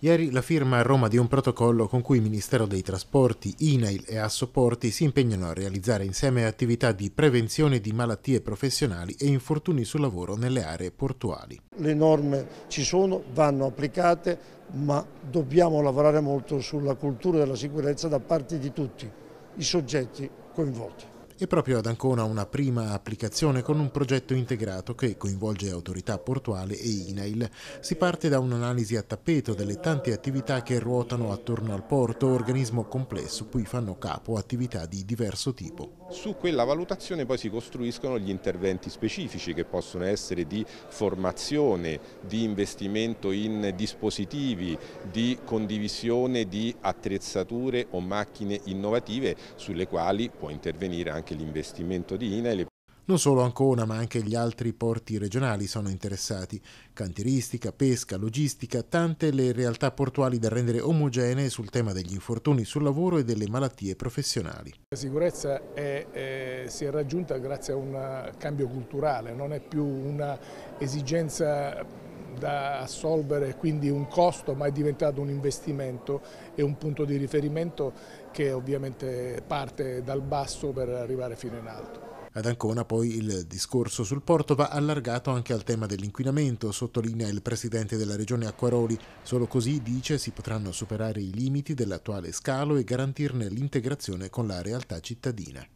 Ieri la firma a Roma di un protocollo con cui il Ministero dei Trasporti, INAIL e Assoporti si impegnano a realizzare insieme attività di prevenzione di malattie professionali e infortuni sul lavoro nelle aree portuali. Le norme ci sono, vanno applicate, ma dobbiamo lavorare molto sulla cultura della sicurezza da parte di tutti i soggetti coinvolti e proprio ad Ancona una prima applicazione con un progetto integrato che coinvolge autorità portuale e INAIL. Si parte da un'analisi a tappeto delle tante attività che ruotano attorno al porto, organismo complesso cui fanno capo attività di diverso tipo. Su quella valutazione poi si costruiscono gli interventi specifici che possono essere di formazione, di investimento in dispositivi, di condivisione di attrezzature o macchine innovative sulle quali può intervenire anche anche l'investimento di Inel. Non solo Ancona, ma anche gli altri porti regionali sono interessati. Cantieristica, pesca, logistica, tante le realtà portuali da rendere omogenee sul tema degli infortuni sul lavoro e delle malattie professionali. La sicurezza è, eh, si è raggiunta grazie a un cambio culturale, non è più un'esigenza da assolvere, quindi un costo, ma è diventato un investimento e un punto di riferimento che ovviamente parte dal basso per arrivare fino in alto. Ad Ancona poi il discorso sul porto va allargato anche al tema dell'inquinamento, sottolinea il presidente della regione Acquaroli. Solo così, dice, si potranno superare i limiti dell'attuale scalo e garantirne l'integrazione con la realtà cittadina.